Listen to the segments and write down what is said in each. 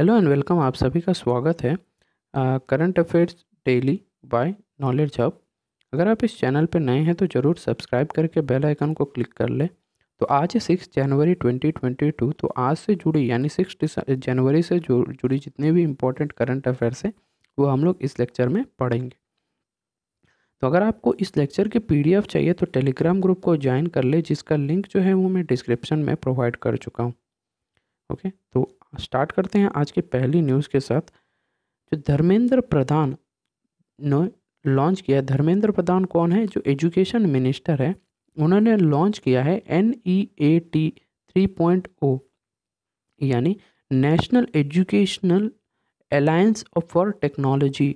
Hello and welcome आप सभी का स्वागत है current affairs daily by knowledge hub अगर आप इस चैनल पर नए हैं तो ज़रूर सब्सक्राइब करके बेल आइकन को क्लिक कर लें तो आज है सिक्स जनवरी 2022 तो आज से जुड़ी यानी सिक्स जनवरी से जुड़ जुड़ी जितने भी इम्पोर्टेंट करंट अफेयर्स हैं वो हम लोग इस लेक्चर में पढ़ेंगे तो अगर आपको इस लेक्चर के पी चाहिए तो टेलीग्राम ग्रुप को ज्वाइन कर ले जिसका लिंक जो है वो मैं डिस्क्रिप्शन में प्रोवाइड कर चुका हूँ ओके तो स्टार्ट करते हैं आज की पहली न्यूज़ के साथ जो धर्मेंद्र प्रधान ने लॉन्च किया धर्मेंद्र प्रधान कौन है जो एजुकेशन मिनिस्टर है उन्होंने लॉन्च किया है N E A T three point O यानी national educational alliance for technology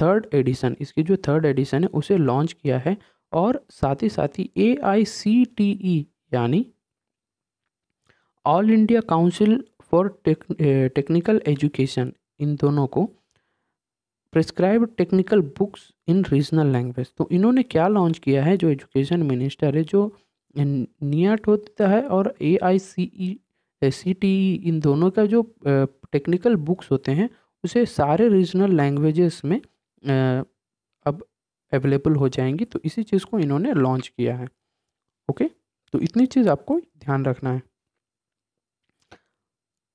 third edition इसकी जो थर्ड एडिशन है उसे लॉन्च किया है और साथ ही साथ ही ए आई सी टी ई यानी all India council for technical education इन दोनों को prescribe technical books in regional language तो इन्होंने क्या लॉन्च किया है जो एजुकेशन मिनिस्टर है जो नियाट होता है और ए आई सी ई सी टी ई इन दोनों का जो टेक्निकल eh, बुक्स होते हैं उसे सारे रीजनल लैंग्वेजेस में eh, अब अवेलेबल हो जाएंगी तो इसी चीज़ को इन्होंने लॉन्च किया है ओके तो इतनी चीज़ आपको ध्यान रखना है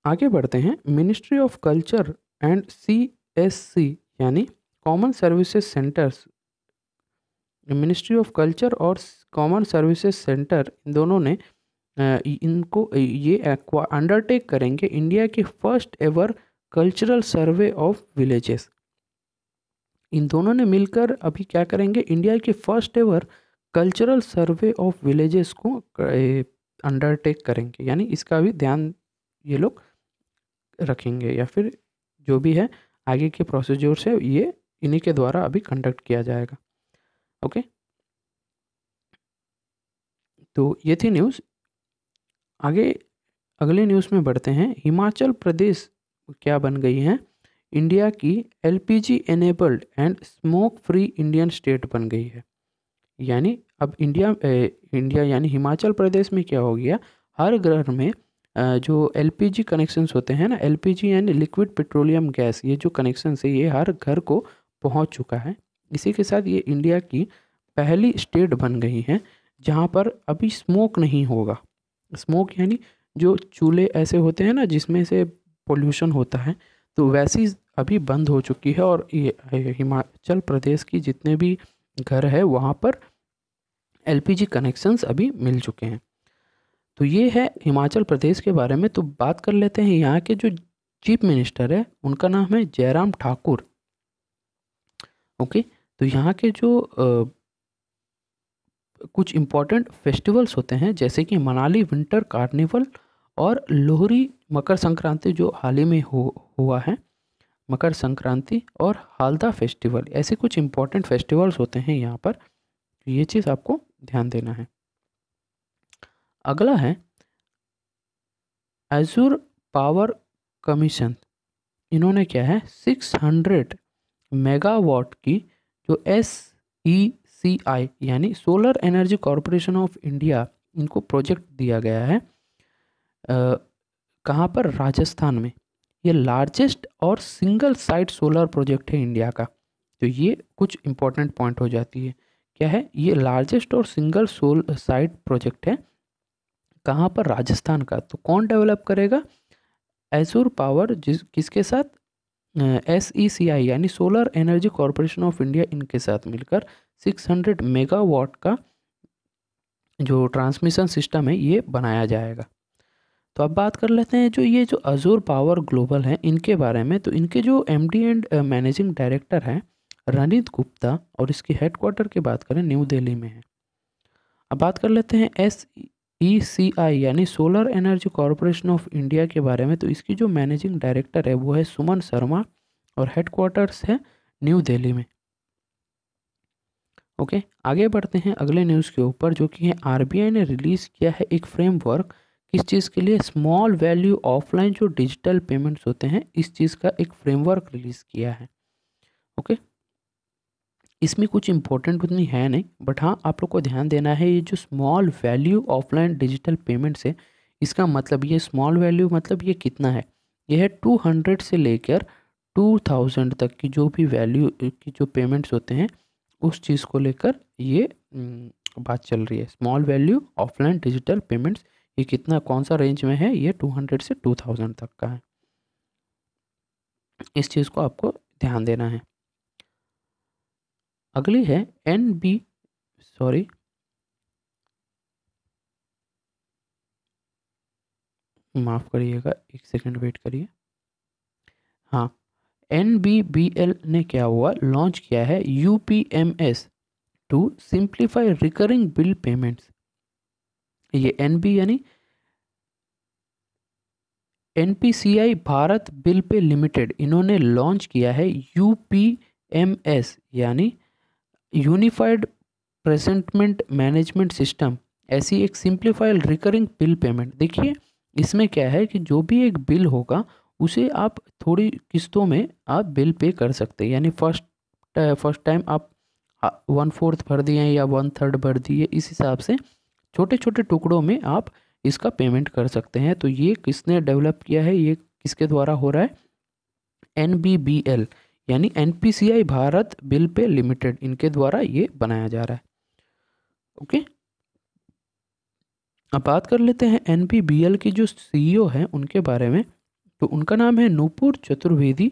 आगे बढ़ते हैं ministry of culture and C S C यानी common services centres ministry of culture और कॉमन सर्विसेज सेंटर इन दोनों ने इनको ये अंडरटेक करेंगे इंडिया के first ever cultural survey of villages इन दोनों ने मिलकर अभी क्या करेंगे इंडिया के first ever cultural survey of villages को अंडरटेक करेंगे यानी इसका भी ध्यान ये लोग रखेंगे या फिर जो भी है आगे के प्रोसीजर से ये इन्हीं के द्वारा अभी कंडक्ट किया जाएगा ओके तो ये थी न्यूज़ आगे अगले न्यूज़ में बढ़ते हैं हिमाचल प्रदेश क्या बन गई है इंडिया की LPG enabled and smoke free Indian state बन गई है यानी अब इंडिया ए, इंडिया यानी हिमाचल प्रदेश में क्या हो गया हर घर में जो एल कनेक्शंस होते हैं ना एल यानी लिक्विड पेट्रोलियम गैस ये जो कनेक्शन है ये हर घर को पहुंच चुका है इसी के साथ ये इंडिया की पहली स्टेट बन गई है जहाँ पर अभी स्मोक नहीं होगा स्मोक यानी जो चूल्हे ऐसे होते हैं ना जिसमें से पोल्यूशन होता है तो वैसी अभी बंद हो चुकी है और ये हिमाचल प्रदेश की जितने भी घर है वहाँ पर एलपीजी कनेक्शंस अभी मिल चुके हैं तो ये है हिमाचल प्रदेश के बारे में तो बात कर लेते हैं यहाँ के जो चीफ मिनिस्टर है उनका नाम है जयराम ठाकुर ओके तो यहाँ के जो आ, कुछ इम्पोर्टेंट फेस्टिवल्स होते हैं जैसे कि मनाली विंटर कार्निवल और लोहरी मकर संक्रांति जो हाल ही में हो हुआ है मकर संक्रांति और हालदा फेस्टिवल ऐसे कुछ इम्पोर्टेंट फेस्टिवल्स होते हैं यहाँ पर तो ये चीज़ आपको ध्यान देना है अगला है एजूर पावर कमीशन इन्होंने क्या है 600 मेगावाट की जो एस ई सी आई यानी solar energy corporation of India इनको प्रोजेक्ट दिया गया है कहाँ पर राजस्थान में ये लार्जेस्ट और सिंगल साइट सोलर प्रोजेक्ट है इंडिया का तो ये कुछ इंपॉर्टेंट पॉइंट हो जाती है क्या है ये लार्जेस्ट और सिंगल सोल साइट प्रोजेक्ट है कहाँ पर राजस्थान का तो कौन डेवलप करेगा एसुर पावर जिस किसके साथ एस ई सी आई यानी solar energy corporation of India इनके साथ मिलकर 600 मेगावाट का जो ट्रांसमिशन सिस्टम है ये बनाया जाएगा तो अब बात कर लेते हैं जो ये जो अजूर पावर ग्लोबल है इनके बारे में तो इनके जो M D and managing director हैं रनित गुप्ता और इसकी हेडक्वार्टर की बात करें न्यू दिल्ली में है अब बात कर लेते हैं एस ई e यानी solar energy corporation of India के बारे में तो इसकी जो मैनेजिंग डायरेक्टर है वो है सुमन शर्मा और हेडक्वार्टर्स है न्यू दिल्ली में ओके आगे बढ़ते हैं अगले न्यूज़ के ऊपर जो कि है आरबीआई ने रिलीज़ किया है एक फ्रेमवर्क किस चीज़ के लिए स्मॉल वैल्यू ऑफलाइन जो डिजिटल पेमेंट्स होते हैं इस चीज़ का एक फ्रेमवर्क रिलीज़ किया है ओके okay? इसमें कुछ इंपॉर्टेंट उतनी है नहीं बट हाँ आप लोग को ध्यान देना है ये जो small value offline digital payments है इसका मतलब ये स्मॉल वैल्यू मतलब ये कितना है ये है टू हंड्रेड से लेकर टू थाउजेंड तक की जो भी वैल्यू की जो पेमेंट्स होते हैं उस चीज़ को लेकर ये बात चल रही है small value offline digital payments ये कितना कौन सा रेंज में है ये टू हंड्रेड से टू थाउजेंड तक का है इस चीज़ को आपको ध्यान देना है अगली है एन बी सॉरी माफ़ करिएगा एक सेकंड वेट करिए हाँ एन बी बी एल ने क्या हुआ लॉन्च किया है U P M S to simplify recurring bill payments ये एन बी यानी N P C I Bharat bill pay limited इन्होंने लॉन्च किया है यू पी एम एस यानी यूनिफाइड प्रेजेंटमेंट मैनेजमेंट सिस्टम ऐसी एक सिंप्लीफाइड रिकरिंग बिल पेमेंट देखिए इसमें क्या है कि जो भी एक बिल होगा उसे आप थोड़ी किस्तों में आप बिल पे कर सकते हैं यानी फर्स्ट फर्स्ट टाइम आप वन फोर्थ भर दिए या वन थर्ड भर दिए इस हिसाब से छोटे छोटे टुकड़ों में आप इसका पेमेंट कर सकते हैं तो ये किसने डेवलप किया है ये किसके द्वारा हो रहा है एन बी बी एल यानी N Bharat bill pay limited इनके द्वारा ये बनाया जा रहा है ओके अब बात कर लेते हैं एन की जो सी हैं उनके बारे में तो उनका नाम है नूपुर चतुर्वेदी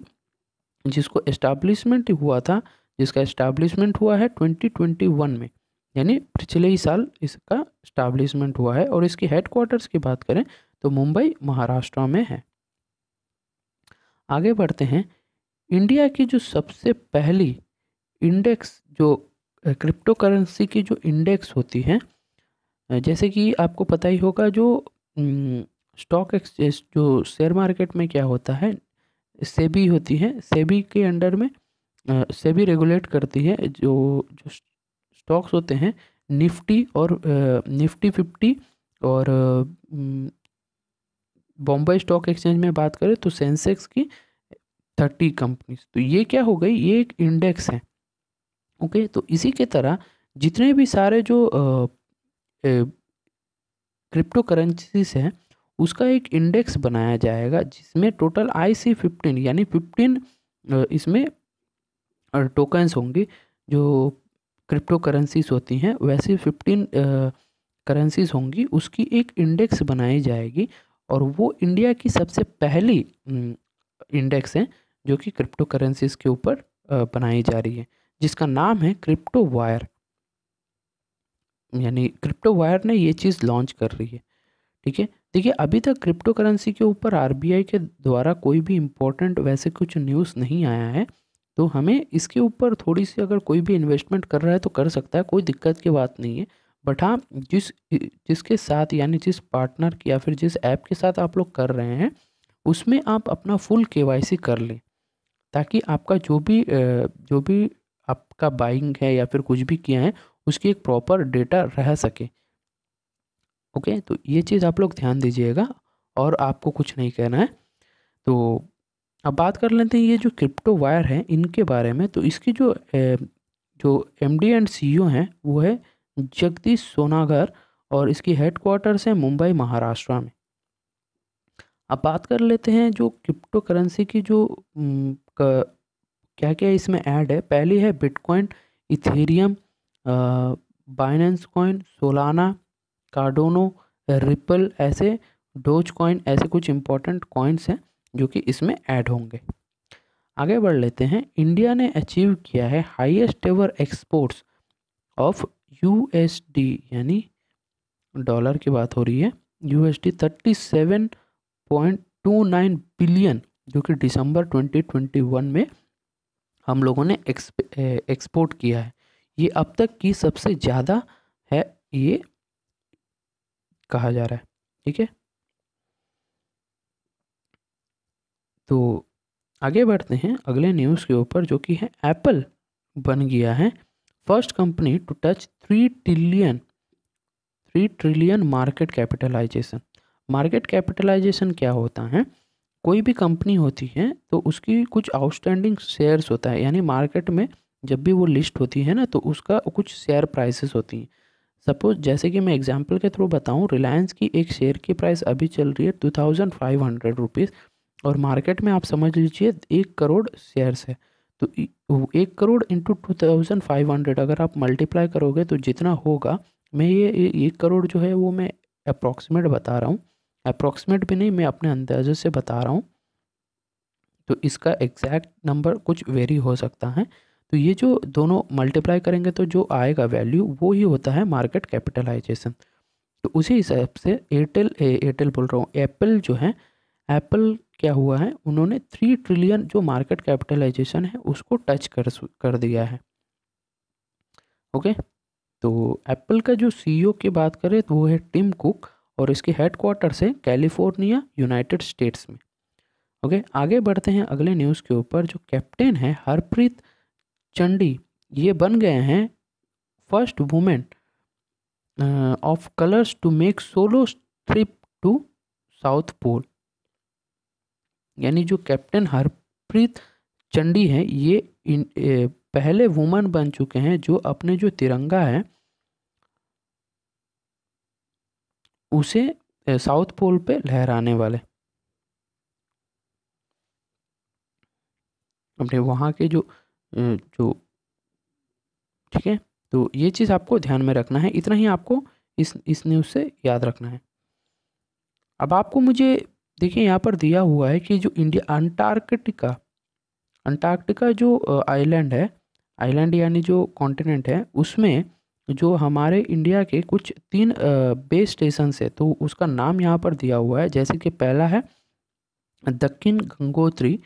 जिसको इस्टाब्लिशमेंट हुआ था जिसका इस्टाब्लिशमेंट हुआ है 2021 में यानी पिछले ही साल इसका इस्टाब्लिशमेंट हुआ है और इसकी हेडक्वार्टर्स की बात करें तो मुंबई महाराष्ट्र में है आगे बढ़ते हैं इंडिया की जो सबसे पहली इंडेक्स जो क्रिप्टो करेंसी की जो इंडेक्स होती है जैसे कि आपको पता ही होगा जो स्टॉक एक्सचेंज जो शेयर मार्केट में क्या होता है सेबी होती है सेबी के अंडर में सेबी रेगुलेट करती है जो जो स्टॉक्स होते हैं निफ्टी और निफ्टी फिफ्टी और बॉम्बे स्टॉक एक्सचेंज में बात करें तो सेंसेक्स की थर्टी कंपनीज तो ये क्या हो गई ये एक इंडेक्स है ओके तो इसी के तरह जितने भी सारे जो क्रिप्टो करेंसीज हैं उसका एक इंडेक्स बनाया जाएगा जिसमें टोटल आई सी फिफ्टीन यानी फिफ्टीन इसमें टोकन्स होंगे जो क्रिप्टो करेंसीज होती हैं वैसे फिफ्टीन करेंसीज होंगी उसकी एक इंडेक्स बनाई जाएगी और वो इंडिया की सबसे पहली इंडेक्स है जो कि क्रिप्टो करेंसीज के ऊपर बनाई जा रही है जिसका नाम है क्रिप्टो वायर यानी क्रिप्टो वायर ने ये चीज़ लॉन्च कर रही है ठीक है देखिए अभी तक क्रिप्टो करेंसी के ऊपर आर के द्वारा कोई भी इम्पोर्टेंट वैसे कुछ न्यूज़ नहीं आया है तो हमें इसके ऊपर थोड़ी सी अगर कोई भी इन्वेस्टमेंट कर रहा है तो कर सकता है कोई दिक्कत की बात नहीं है बट हाँ जिस जिसके साथ यानी जिस पार्टनर की या फिर जिस ऐप के साथ आप लोग कर रहे हैं उसमें आप अपना फुल के कर लें ताकि आपका जो भी जो भी आपका बाइंग है या फिर कुछ भी किया है उसकी एक प्रॉपर डेटा रह सके ओके तो ये चीज़ आप लोग ध्यान दीजिएगा और आपको कुछ नहीं कहना है तो अब बात कर लेते हैं ये जो क्रिप्टो वायर है इनके बारे में तो इसकी जो जो एम डी एंड सी हैं वो है जगदीश सोनागर और इसकी हेडक्वार्टर्स है मुंबई महाराष्ट्र में अब बात कर लेते हैं जो क्रिप्टो करेंसी की जो क्या क्या इसमें ऐड है पहली है Bitcoin Ethereum Binance coin Solana Cardano Ripple ऐसे डोज कॉइन ऐसे कुछ इंपॉर्टेंट कॉइन्स हैं जो कि इसमें ऐड होंगे आगे बढ़ लेते हैं इंडिया ने अचीव किया है highest ever exports of USD यानी डॉलर की बात हो रही है USD thirty seven point two nine billion जो कि दिसंबर 2021 में हम लोगों ने एक्सपोर्ट किया है ये अब तक की सबसे ज़्यादा है ये कहा जा रहा है ठीक है तो आगे बढ़ते हैं अगले न्यूज़ के ऊपर जो कि है एप्पल बन गया है first company to touch three trillion three trillion market capitalization market capitalization क्या होता है कोई भी कंपनी होती है तो उसकी कुछ आउटस्टैंडिंग शेयर्स होता है यानी मार्केट में जब भी वो लिस्ट होती है ना तो उसका कुछ शेयर प्राइसेस होती हैं सपोज जैसे कि मैं एग्जांपल के थ्रू बताऊं रिलायंस की एक शेयर की प्राइस अभी चल रही है two thousand five hundred rupees और मार्केट में आप समझ लीजिए एक करोड़ शेयर्स है तो एक crore into two thousand five hundred अगर आप मल्टीप्लाई करोगे तो जितना होगा मैं ये एक करोड़ जो है वो मैं अप्रॉक्सीमेट बता रहा हूँ अप्रॉक्सीमेट भी नहीं मैं अपने अंदाजे से बता रहा हूँ तो इसका एग्जैक्ट नंबर कुछ वेरी हो सकता है तो ये जो दोनों मल्टीप्लाई करेंगे तो जो आएगा वैल्यू वो ही होता है मार्केट कैपिटलाइजेशन तो उसी हिसाब से एयरटेल एयरटेल बोल रहा हूँ एप्पल जो है एप्पल क्या हुआ है उन्होंने थ्री ट्रिलियन जो मार्केट कैपिटलाइजेशन है उसको टच कर कर दिया है ओके तो एप्पल का जो सीईओ e की बात करें तो वो है टिम कुक और इसकी हेडक्वार्टर से कैलिफोर्निया यूनाइटेड स्टेट्स में ओके okay, आगे बढ़ते हैं अगले न्यूज़ के ऊपर जो कैप्टन है हरप्रीत चंडी ये बन गए हैं first women of colours to make solo trip to South Pole यानी जो कैप्टन हरप्रीत चंडी है ये इन, ए, पहले वुमेन बन चुके हैं जो अपने जो तिरंगा है उसे साउथ पोल पे लहराने वाले अपने वहाँ के जो जो ठीक है तो ये चीज़ आपको ध्यान में रखना है इतना ही आपको इस इस न्यूज़ से याद रखना है अब आपको मुझे देखिए यहाँ पर दिया हुआ है कि जो इंडिया अंटार्कटिका अंटार्कटिका जो आइलैंड है आइलैंड यानी जो कॉन्टिनेंट है उसमें जो हमारे इंडिया के कुछ तीन बेस स्टेशन है तो उसका नाम यहाँ पर दिया हुआ है जैसे कि पहला है दक्षिण गंगोत्री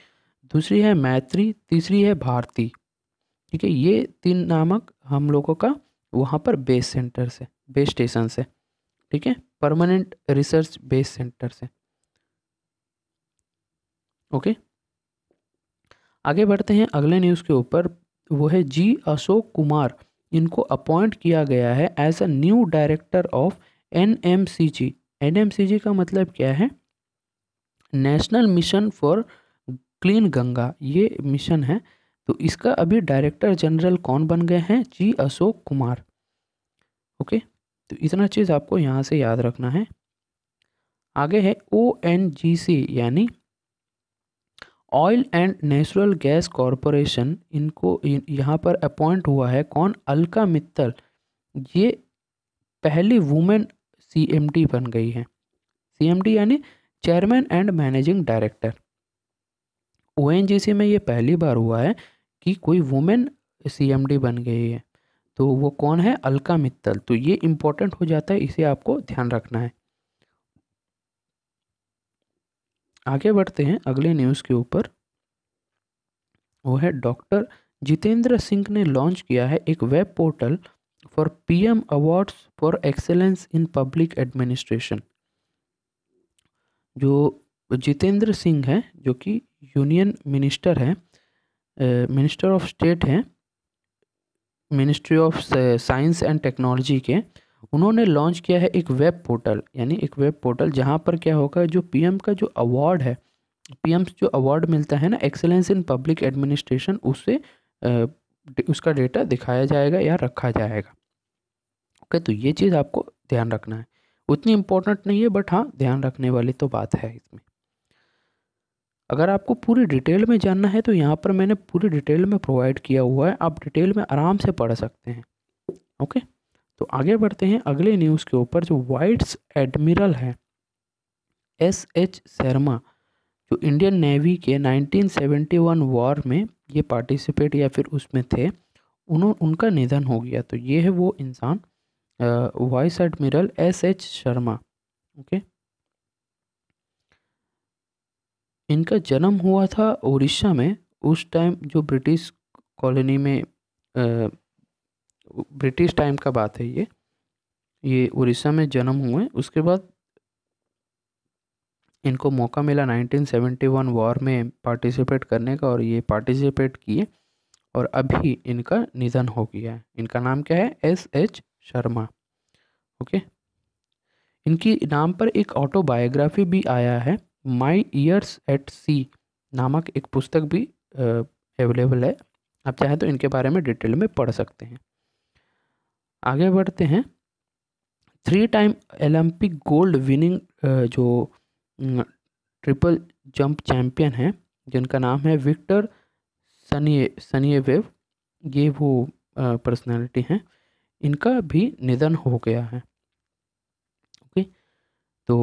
दूसरी है मैत्री तीसरी है भारती ठीक है ये तीन नामक हम लोगों का वहाँ पर बेस सेंटर से बेस स्टेशन से ठीक है परमानेंट रिसर्च बेस सेंटर से ओके आगे बढ़ते हैं अगले न्यूज़ के ऊपर वो है जी अशोक कुमार इनको अपॉइंट किया गया है as a new director of N M C G N M C G का मतलब क्या है national mission for clean Ganga ये मिशन है तो इसका अभी डायरेक्टर जनरल कौन बन गए हैं जी अशोक कुमार ओके तो इतना चीज़ आपको यहाँ से याद रखना है आगे है ओ एन जी सी यानी oil and natural gas corporation इनको यहाँ पर अपॉइंट हुआ है कौन अलका मित्तल ये पहली वुमेन सीएमडी बन गई है सीएमडी यानी chairman and managing director ONGC में ये पहली बार हुआ है कि कोई वुमेन सीएमडी बन गई है तो वो कौन है अलका मित्तल तो ये इम्पोर्टेंट हो जाता है इसे आपको ध्यान रखना है आगे बढ़ते हैं अगले न्यूज़ के ऊपर वो है डॉक्टर जितेंद्र सिंह ने लॉन्च किया है एक web portal for PM awards for excellence in public administration जो जितेंद्र सिंह हैं जो कि यूनियन मिनिस्टर हैं मिनिस्टर ऑफ स्टेट हैं ministry of science and technology के उन्होंने लॉन्च किया है एक वेब पोर्टल यानी एक वेब पोर्टल जहाँ पर क्या होगा जो पीएम का जो अवार्ड है पीएम जो अवार्ड मिलता है ना एक्सेलेंस इन पब्लिक एडमिनिस्ट्रेशन उससे उसका डेटा दिखाया जाएगा या रखा जाएगा ओके तो ये चीज़ आपको ध्यान रखना है उतनी इम्पोर्टेंट नहीं है बट हाँ ध्यान रखने वाली तो बात है इसमें अगर आपको पूरी डिटेल में जानना है तो यहाँ पर मैंने पूरी डिटेल में प्रोवाइड किया हुआ है आप डिटेल में आराम से पढ़ सकते हैं ओके तो आगे बढ़ते हैं अगले न्यूज़ के ऊपर जो वाइट्स एडमिरल है एस एच शर्मा जो इंडियन नेवी के 1971 वॉर में ये पार्टिसिपेट या फिर उसमें थे उन्होंने उनका निधन हो गया तो ये है वो इंसान vice admiral S H Sharma okay इनका जन्म हुआ था उड़ीसा में उस टाइम जो ब्रिटिश कॉलोनी में ब्रिटिश टाइम का बात है ये ये उड़ीसा में जन्म हुए उसके बाद इनको मौका मिला 1971 वॉर में पार्टिसिपेट करने का और ये पार्टिसिपेट किए और अभी इनका निधन हो गया है इनका नाम क्या है एस एच शर्मा ओके इनकी नाम पर एक ऑटोबायोग्राफी भी आया है माई ईयर्स एट सी नामक एक पुस्तक भी अवेलेबल है आप चाहें तो इनके बारे में डिटेल में पढ़ सकते हैं आगे बढ़ते हैं three time Olympic gold winning जो ट्रिपल जंप चैम्पियन है जिनका नाम है विक्टर सनिए सनिएव ये वो पर्सनालिटी हैं इनका भी निधन हो गया है ओके तो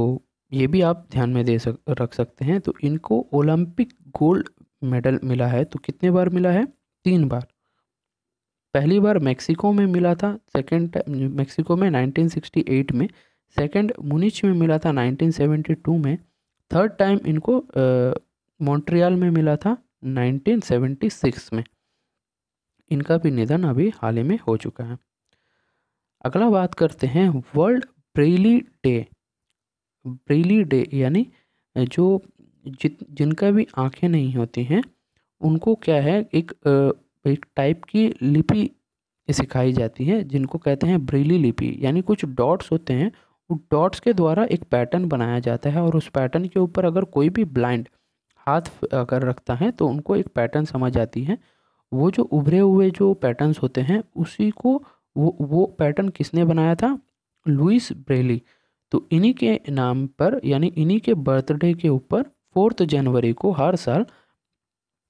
ये भी आप ध्यान में दे सक रख सकते हैं तो इनको ओलंपिक गोल्ड मेडल मिला है तो कितने बार मिला है तीन बार पहली बार मैक्सिको में मिला था सेकेंड मैक्सिको में 1968 में सेकेंड मुनिच में मिला था 1972 में थर्ड टाइम इनको मॉन्ट्रियल में मिला था 1976 में इनका भी निधन अभी हाल ही में हो चुका है अगला बात करते हैं World Braille Day Braille Day यानी जो जित जिनका भी आंखें नहीं होती हैं उनको क्या है एक एक टाइप की लिपि सिखाई जाती है जिनको कहते हैं ब्रेली लिपि यानी कुछ डॉट्स होते हैं उन डॉट्स के द्वारा एक पैटर्न बनाया जाता है और उस पैटर्न के ऊपर अगर कोई भी ब्लाइंड हाथ अगर रखता है तो उनको एक पैटर्न समझ आती है वो जो उभरे हुए जो पैटर्न्स होते हैं उसी को वो वो पैटर्न किसने बनाया था लुइस ब्रेली तो इन्हीं के नाम पर यानी इन्हीं के बर्थडे के ऊपर फोर्थ जनवरी को हर साल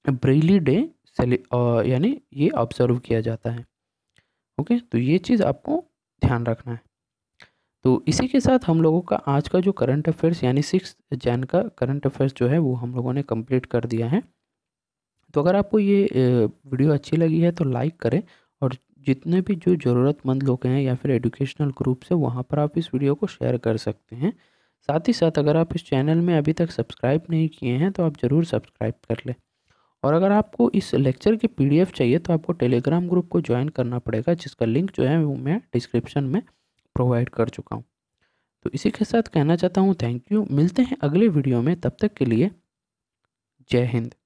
ब्रेली डे यानी ये ऑब्जर्व किया जाता है ओके तो ये चीज़ आपको ध्यान रखना है तो इसी के साथ हम लोगों का आज का जो करंट अफेयर्स यानी सिक्स जैन का करंट अफेयर्स जो है वो हम लोगों ने कंप्लीट कर दिया है तो अगर आपको ये वीडियो अच्छी लगी है तो लाइक करें और जितने भी जो ज़रूरतमंद लोग हैं या फिर एजुकेशनल ग्रुप से वहाँ पर आप इस वीडियो को शेयर कर सकते हैं साथ ही साथ अगर आप इस चैनल में अभी तक सब्सक्राइब नहीं किए हैं तो आप ज़रूर सब्सक्राइब कर लें और अगर आपको इस लेक्चर की पी चाहिए तो आपको टेलीग्राम ग्रुप को ज्वाइन करना पड़ेगा जिसका लिंक जो है वो मैं डिस्क्रिप्शन में प्रोवाइड कर चुका हूँ तो इसी के साथ कहना चाहता हूँ थैंक यू मिलते हैं अगले वीडियो में तब तक के लिए जय हिंद